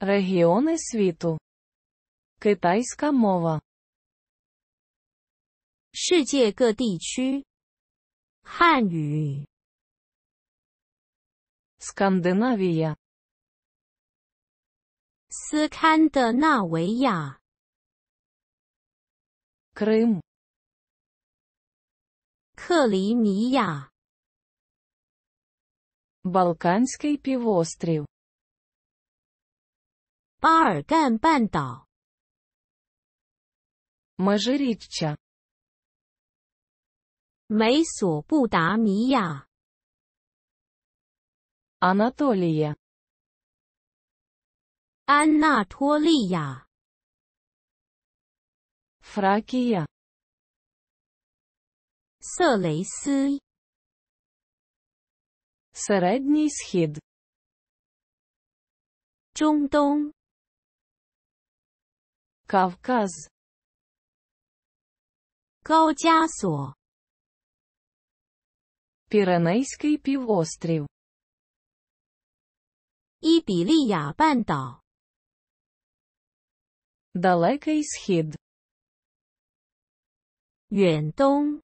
Регіони світу. Китайська мова. 世界各地区。汉语。Скандинавія. 斯堪的纳维亚。Крим. 克里米亚。Балканський півострів. 阿尔干半岛，c h a 美索不达米亚，安纳托利亚，Fragia。色雷斯，塞雷尼西德，中东。Кавказ. Каотясо. Пиренейский півострів. Ібілія Бендао. Далекий схід. Юендонг.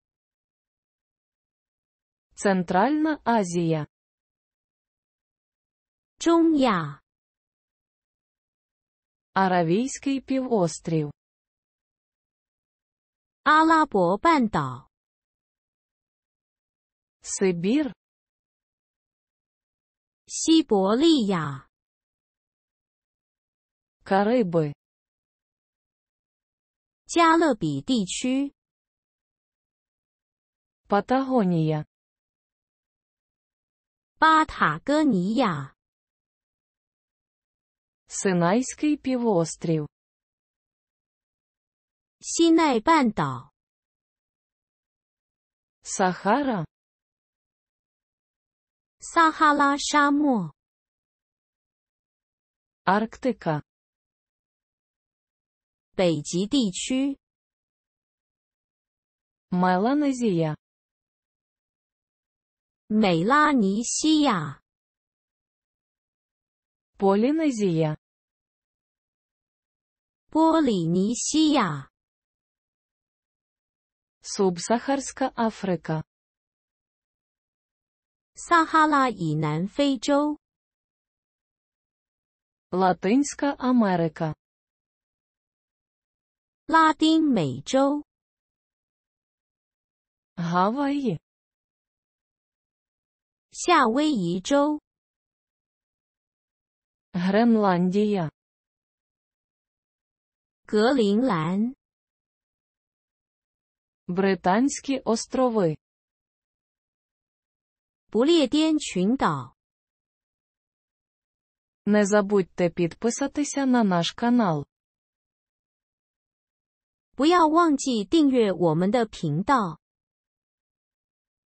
Центральна Азія. Чунгя. Аравийский півострів. Алабо Бендао. Сибір. Сіболія. Кариби. Тялобі Дічу. Патагонія. Патагонія. Синайський півострів. Сінай Бандао. Сахара. Сахала Шамо. Арктика. 北极地区。Меланезия. Полинезия. 波利尼西亚、Субсахарская Африка, 撒哈拉以南非洲、Латинская Америка, 拉丁美洲、Гавайи, 夏威夷州、Гренландия, 格陵兰，英国群岛，不列颠群岛。不要忘记订阅我们的频道。